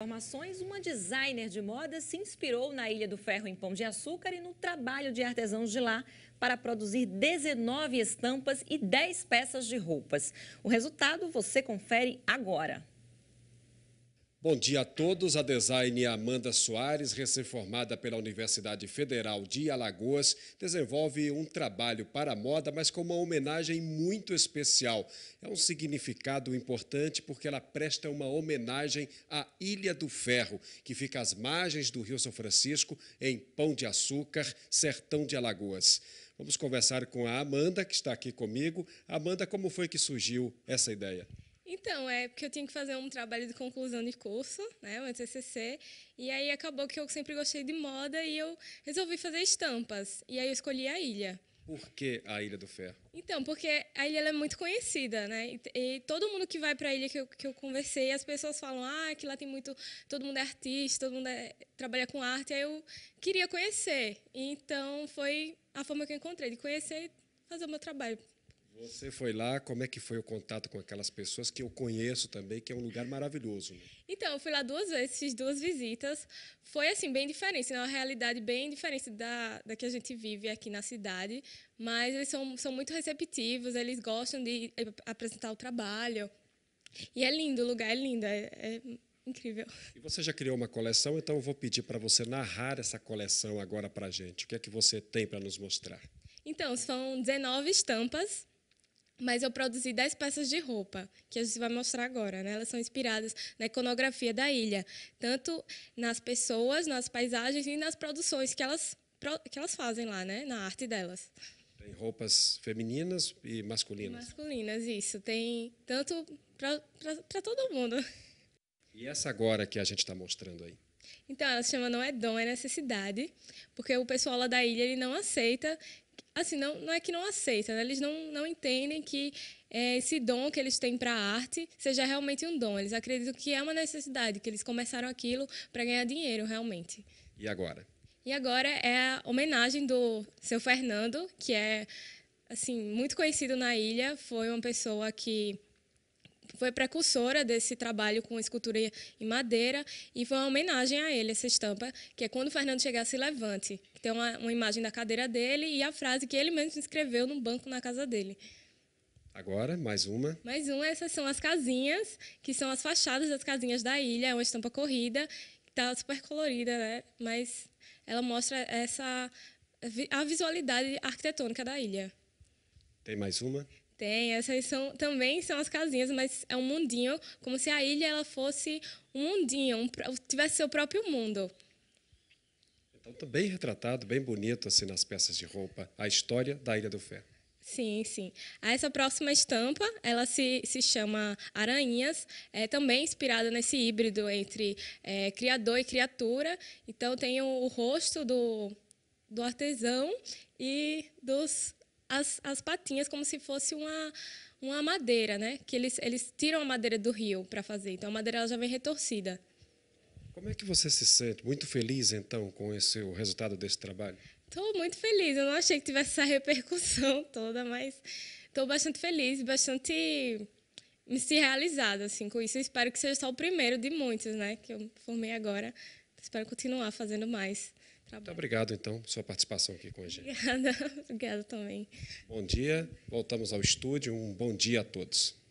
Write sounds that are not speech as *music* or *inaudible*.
Informações, uma designer de moda se inspirou na Ilha do Ferro em Pão de Açúcar e no trabalho de artesãos de lá para produzir 19 estampas e 10 peças de roupas. O resultado você confere agora. Bom dia a todos. A design Amanda Soares, recém-formada pela Universidade Federal de Alagoas, desenvolve um trabalho para a moda, mas com uma homenagem muito especial. É um significado importante porque ela presta uma homenagem à Ilha do Ferro, que fica às margens do Rio São Francisco, em Pão de Açúcar, sertão de Alagoas. Vamos conversar com a Amanda, que está aqui comigo. Amanda, como foi que surgiu essa ideia? Então, é porque eu tinha que fazer um trabalho de conclusão de curso, né, o TCC, e aí acabou que eu sempre gostei de moda e eu resolvi fazer estampas. E aí eu escolhi a ilha. Por que a Ilha do Ferro? Então, porque a ilha é muito conhecida, né? E, e todo mundo que vai para a ilha que eu, que eu conversei, as pessoas falam: ah, que lá tem muito. Todo mundo é artista, todo mundo é, trabalha com arte. Aí eu queria conhecer. Então, foi a forma que eu encontrei de conhecer e fazer o meu trabalho. Você foi lá, como é que foi o contato com aquelas pessoas que eu conheço também, que é um lugar maravilhoso? Né? Então, eu fui lá duas vezes, fiz duas visitas. Foi assim bem diferente, né? uma realidade bem diferente da, da que a gente vive aqui na cidade, mas eles são, são muito receptivos, eles gostam de apresentar o trabalho. E é lindo, o lugar é lindo, é, é incrível. E você já criou uma coleção, então eu vou pedir para você narrar essa coleção agora para a gente. O que é que você tem para nos mostrar? Então, são 19 estampas mas eu produzi 10 peças de roupa, que a gente vai mostrar agora. Né? Elas são inspiradas na iconografia da ilha, tanto nas pessoas, nas paisagens e nas produções que elas, que elas fazem lá, né? na arte delas. Tem roupas femininas e masculinas? Masculinas, isso. Tem tanto para todo mundo. E essa agora que a gente está mostrando aí? Então, ela se chama Não é Dom, é Necessidade, porque o pessoal lá da ilha ele não aceita assim, não, não é que não aceitam, né? eles não, não entendem que é, esse dom que eles têm para a arte seja realmente um dom. Eles acreditam que é uma necessidade, que eles começaram aquilo para ganhar dinheiro, realmente. E agora? E agora é a homenagem do seu Fernando, que é assim muito conhecido na ilha, foi uma pessoa que foi precursora desse trabalho com escultura em madeira e foi uma homenagem a ele, essa estampa, que é quando o Fernando chegar, se levante. Tem uma, uma imagem da cadeira dele e a frase que ele mesmo escreveu num banco na casa dele. Agora, mais uma. Mais uma, essas são as casinhas, que são as fachadas das casinhas da ilha, é uma estampa corrida, está super colorida, né? mas ela mostra essa a visualidade arquitetônica da ilha. Tem mais uma? Tem, essas são, também são as casinhas, mas é um mundinho, como se a ilha ela fosse um mundinho, um, tivesse seu próprio mundo. Então, tá bem retratado, bem bonito, assim, nas peças de roupa, a história da Ilha do Fé. Sim, sim. Essa próxima estampa, ela se, se chama Aranhas, é também inspirada nesse híbrido entre é, criador e criatura. Então, tem o, o rosto do, do artesão e dos as, as patinhas como se fosse uma, uma madeira, né? Que eles, eles tiram a madeira do rio para fazer. Então, a madeira já vem retorcida. Como é que você se sente? Muito feliz, então, com esse, o resultado desse trabalho? Estou muito feliz. Eu não achei que tivesse essa *laughs* repercussão toda, mas estou bastante feliz, bastante me se realizada assim, com isso. Eu espero que seja só o primeiro de muitos né, que eu formei agora. Espero continuar fazendo mais trabalho. Tá Muito obrigado, então, por sua participação aqui com a gente. Obrigada, *laughs* obrigada também. Bom dia, voltamos ao estúdio. Um bom dia a todos.